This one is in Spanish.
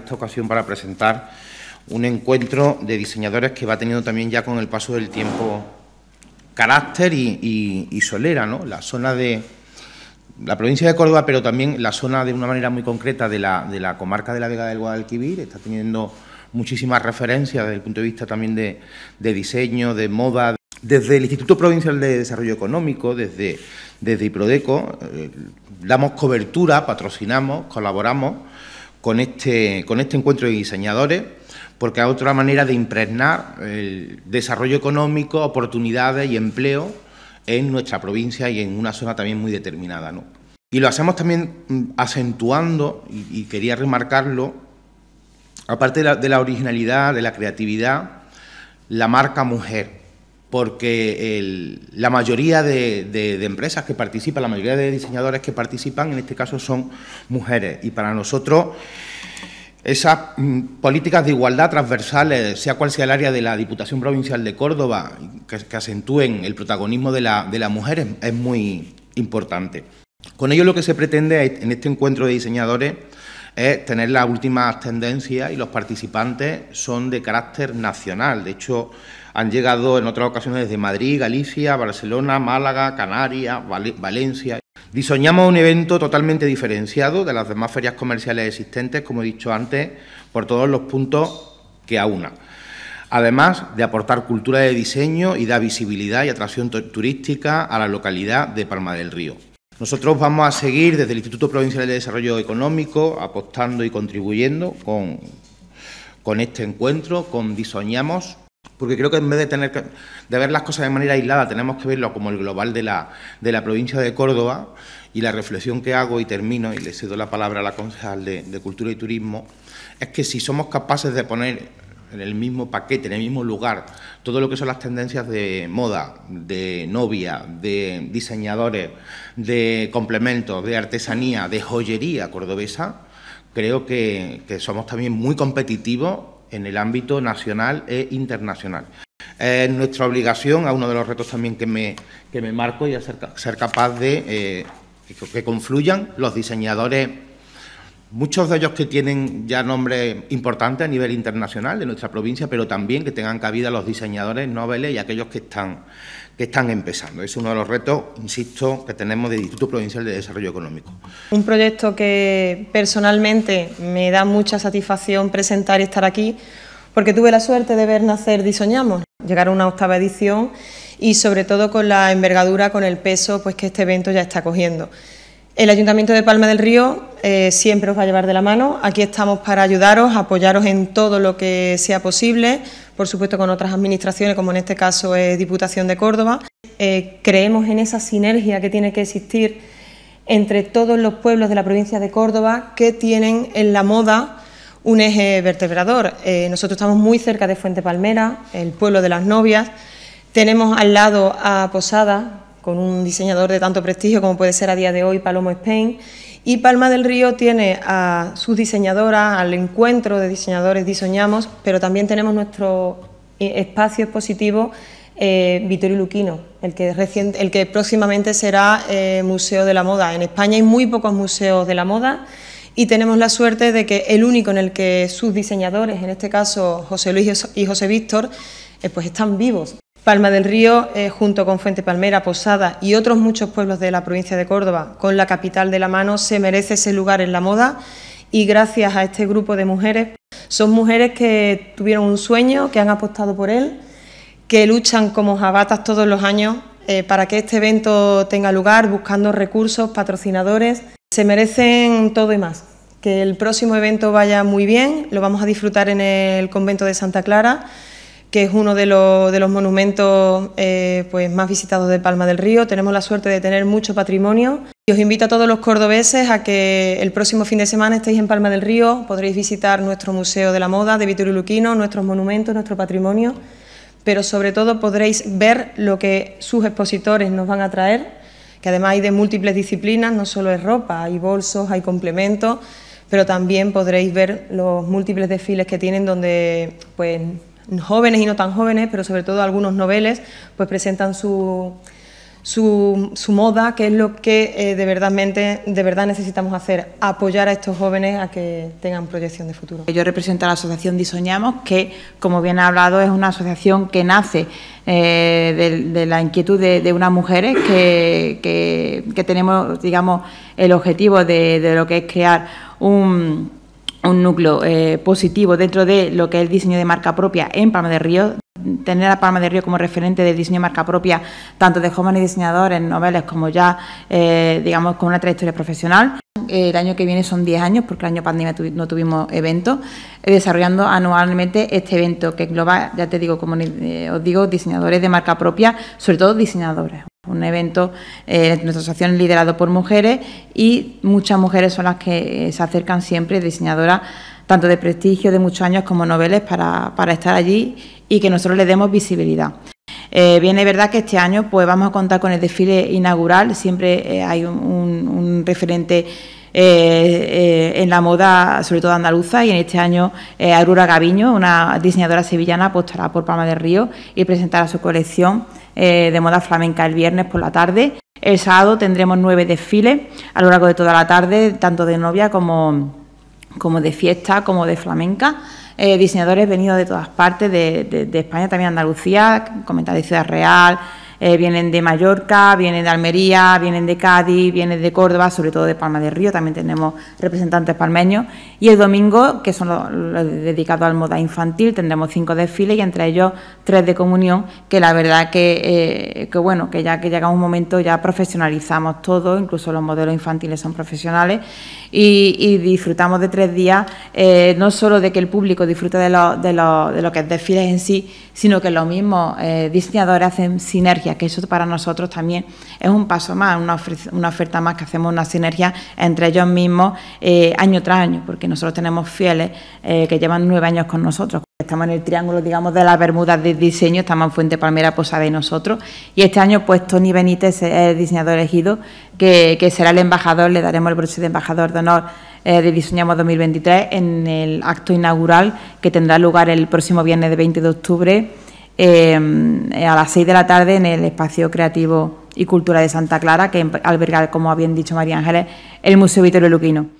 esta ocasión para presentar un encuentro de diseñadores que va teniendo también ya con el paso del tiempo carácter y, solera, ¿no? La zona de la provincia de Córdoba, pero también la zona de una manera muy concreta de la, de la comarca de la Vega del Guadalquivir, está teniendo muchísimas referencias desde el punto de vista también de, diseño, de moda. Desde el Instituto Provincial de Desarrollo Económico, desde, desde IPRODECO, eh, damos cobertura, patrocinamos, colaboramos con este, con este encuentro de diseñadores, porque es otra manera de impregnar el desarrollo económico, oportunidades y empleo en nuestra provincia y en una zona también muy determinada. ¿no? Y lo hacemos también mm, acentuando, y, quería remarcarlo, aparte de la originalidad, de la creatividad, la marca mujer porque la mayoría de, empresas que participan, la mayoría de diseñadores que participan, en este caso son mujeres. Y para nosotros esas mm, políticas de igualdad transversales, sea cual sea el área de la Diputación Provincial de Córdoba, que, acentúen el protagonismo de la, mujeres mujer, es, es muy importante. Con ello lo que se pretende en este encuentro de diseñadores es tener las últimas tendencias y los participantes son de carácter nacional. De hecho, han llegado en otras ocasiones desde Madrid, Galicia, Barcelona, Málaga, Canarias, Valencia. Diseñamos un evento totalmente diferenciado de las demás ferias comerciales existentes, como he dicho antes, por todos los puntos que aúna. Además de aportar cultura de diseño y da visibilidad y atracción turística a la localidad de Palma del Río. Nosotros vamos a seguir desde el Instituto Provincial de Desarrollo Económico apostando y contribuyendo con, con este encuentro, con Diseñamos porque creo que en vez de tener de ver las cosas de manera aislada, tenemos que verlo como el global de la, de la provincia de Córdoba. Y la reflexión que hago, y termino, y le cedo la palabra a la concejal de, Cultura y Turismo, es que si somos capaces de poner en el mismo paquete, en el mismo lugar, todo lo que son las tendencias de moda, de novia, de diseñadores, de complementos, de artesanía, de joyería cordobesa, creo que, que somos también muy competitivos en el ámbito nacional e internacional. Es eh, nuestra obligación, a uno de los retos también que me, que me marco, y ser, capaz de eh, que confluyan los diseñadores muchos de ellos que tienen ya nombre importante a nivel internacional de nuestra provincia, pero también que tengan cabida los diseñadores Nobel y aquellos que están, que están empezando. Es uno de los retos, insisto, que tenemos del Instituto Provincial de Desarrollo Económico. Un proyecto que personalmente me da mucha satisfacción presentar y estar aquí, porque tuve la suerte de ver nacer Diseñamos, llegar a una octava edición y sobre todo con la envergadura, con el peso pues que este evento ya está cogiendo. El Ayuntamiento de Palma del Río eh, siempre os va a llevar de la mano. Aquí estamos para ayudaros, apoyaros en todo lo que sea posible, por supuesto con otras administraciones, como en este caso es Diputación de Córdoba. Eh, creemos en esa sinergia que tiene que existir entre todos los pueblos de la provincia de Córdoba que tienen en la moda un eje vertebrador. Eh, nosotros estamos muy cerca de Fuente Palmera, el pueblo de las novias. Tenemos al lado a Posada, con un diseñador de tanto prestigio como puede ser a día de hoy Palomo Spain. Y Palma del Río tiene a sus diseñadoras, al encuentro de diseñadores Diseñamos, pero también tenemos nuestro eh, espacio expositivo eh, Vittorio Luquino, el que, el que próximamente será eh, Museo de la Moda. En España hay muy pocos museos de la moda y tenemos la suerte de que el único en el que sus diseñadores, en este caso José Luis y José Víctor, eh, pues están vivos. Palma del Río, eh, junto con Fuente Palmera, Posada y otros muchos pueblos de la provincia de Córdoba, con la capital de la mano, se merece ese lugar en la moda y gracias a este grupo de mujeres, son mujeres que tuvieron un sueño, que han apostado por él, que luchan como jabatas todos los años eh, para que este evento tenga lugar, buscando recursos, patrocinadores. Se merecen todo y más. Que el próximo evento vaya muy bien, lo vamos a disfrutar en el convento de Santa Clara que es uno de los, monumentos eh, pues más visitados de Palma del Río. Tenemos la suerte de tener mucho patrimonio. Y os invito a todos los cordobeses a que el próximo fin de semana estéis en Palma del Río, podréis visitar nuestro Museo de la Moda de Vitorio Luquino, nuestros monumentos, nuestro patrimonio, pero sobre todo podréis ver lo que sus expositores nos van a traer, que además hay de múltiples disciplinas, no solo es ropa, hay bolsos, hay complementos, pero también podréis ver los múltiples desfiles que tienen donde pues jóvenes y no tan jóvenes, pero sobre todo algunos noveles, pues presentan su, moda, que es lo que eh, de, verdad, de verdad necesitamos hacer, apoyar a estos jóvenes a que tengan proyección de futuro. Yo represento a la asociación Disoñamos, que como bien ha hablado es una asociación que nace eh, de, la inquietud de, unas mujeres que, que, tenemos, digamos, el objetivo de lo que es crear un un núcleo eh, positivo dentro de lo que es el diseño de marca propia en Palma de Río, tener a Palma de Río como referente del diseño de marca propia, tanto de jóvenes diseñadores, noveles, como ya, eh, digamos, con una trayectoria profesional. Eh, el año que viene son 10 años, porque el año pandemia no tuvimos evento, desarrollando anualmente este evento que engloba, ya te digo, como os digo, diseñadores de marca propia, sobre todo diseñadores. Un evento, eh, nuestra asociación liderado por mujeres y muchas mujeres son las que eh, se acercan siempre, diseñadoras tanto de prestigio de muchos años como noveles, para, estar allí y que nosotros les demos visibilidad. Eh, bien, es verdad que este año pues, vamos a contar con el desfile inaugural, siempre eh, hay un referente eh, eh, en la moda, sobre todo andaluza, y en este año Arura eh, Aurora Gaviño, una diseñadora sevillana, apostará pues, por Palma del Río y presentará su colección de moda flamenca el viernes por la tarde. El sábado tendremos nueve desfiles a lo largo de toda la tarde, tanto de novia como, como de fiesta, como de flamenca. diseñadores venidos de todas partes, de, España, también Andalucía, comentar de Ciudad Real, eh, vienen de Mallorca, vienen de Almería, vienen de Cádiz, vienen de Córdoba, sobre todo de Palma del Río, también tenemos representantes palmeños. Y el domingo, que son los, dedicados al moda infantil, tendremos cinco desfiles y entre ellos tres de comunión, que la verdad eh, que, bueno, que ya que llega un momento ya profesionalizamos todo, incluso los modelos infantiles son profesionales y, disfrutamos de tres días, eh, no solo de que el público disfrute de lo, de lo, de lo que es desfiles en sí, sino que los mismos diseñadores hacen sinergia que eso para nosotros también es un paso más, una, oferta, más que hacemos una sinergia entre ellos mismos eh, año tras año, porque nosotros tenemos fieles eh, que llevan nueve años con nosotros. Estamos en el triángulo, digamos, de las Bermudas de diseño, estamos en Fuente Palmera, Posada pues y nosotros. Y este año, pues Tony Benítez es el diseñador elegido, que, será el embajador, le daremos el broche de embajador de honor eh, de Diseñamos 2023 en el acto inaugural que tendrá lugar el próximo viernes de 20 de octubre Em, a las seis de la tarde en el espacio creativo y cultura de Santa Clara, que em, alberga, como habían dicho María Ángeles, el Museo Vittorio Luquino.